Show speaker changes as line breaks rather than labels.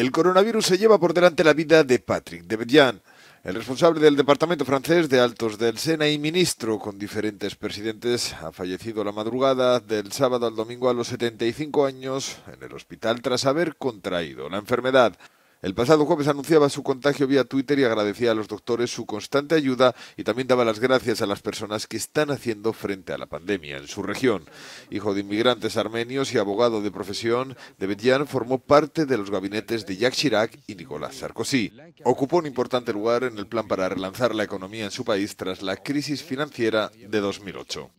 El coronavirus se lleva por delante la vida de Patrick de el responsable del Departamento francés de Altos del Sena y ministro con diferentes presidentes. Ha fallecido la madrugada del sábado al domingo a los 75 años en el hospital tras haber contraído la enfermedad. El pasado jueves anunciaba su contagio vía Twitter y agradecía a los doctores su constante ayuda y también daba las gracias a las personas que están haciendo frente a la pandemia en su región. Hijo de inmigrantes armenios y abogado de profesión, Debedjian formó parte de los gabinetes de Jacques Chirac y Nicolás Sarkozy. Ocupó un importante lugar en el plan para relanzar la economía en su país tras la crisis financiera de 2008.